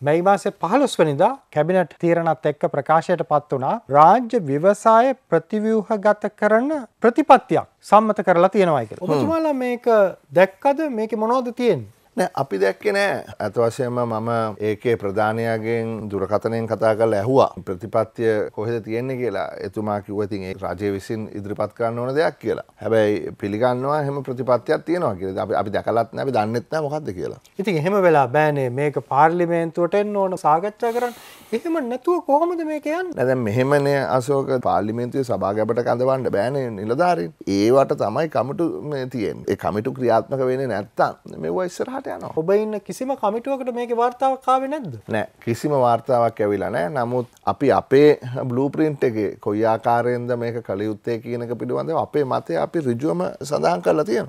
මෙයි මාසේ 15 වෙනිදා කැබිනට් තීරණත් එක්ක ප්‍රකාශයට පත් වුණා රාජ්‍ය ව්‍යවසාය ප්‍රතිව්‍යුහගත කරන ප්‍රතිපත්තියක් සම්මත කරලා තියෙනවා කියලා. ඔබතුමාලා මේක දැක්කද? මේකේ මොනවද තියෙන්නේ? අපි දැක්කේ නෑ ඇතවශයම මම ඒකේ ප්‍රධානයාගෙන් දුරකතනයෙන් කතා කල ඇහවා ප්‍රතිපත්තිය කොහෙද තියෙන්නේ කියලා එතුමා කිවතින් ඒ රජය විසින් ඉදිරිපත් කරන්න ඕන දෙයක් කියලා හැබැයි පිළිගන්නවා හෙම ප්‍රතිපත්තියක් තියෙනවා කියල අපි දැකලත් නැි දන්නෙත්න මොකක්ද කියලා ඉතින් එහෙම වෙලා බෑනේ මේක පාර්ලිමේන්තුවට එන්න ඕන සාගච්ඡා කරන්න එහෙම නැතුව කොහොමද මේකයන් නැද මෙහෙමනේ අසෝක පාර්ලිමේන්තුවේ සභාගැපට කඳවන්න බෑන නිලධාරින් ඒවට තමයි කමිටු තියෙන් කමිටු ක්‍රියාත්මක වෙන නැත්තම් මෙ වයිස්සරහට ඉස්සරහට යනවා. ඔබ ඉන්න කිසිම කමිටුවකට මේකේ වර්තාවක් ආවේ නැද්ද? නෑ කිසිම වර්තාවක් ඇවිල්ලා නෑ. නමුත් අපි අපේ බ්ලූප්‍රින්ට් එකේ කොයි ආකාරයෙන්ද මේක කළ යුත්තේ කියන එක පිළිබඳව අපේ මතය අපි ඍජුවම සඳහන් කරලා තියෙනවා.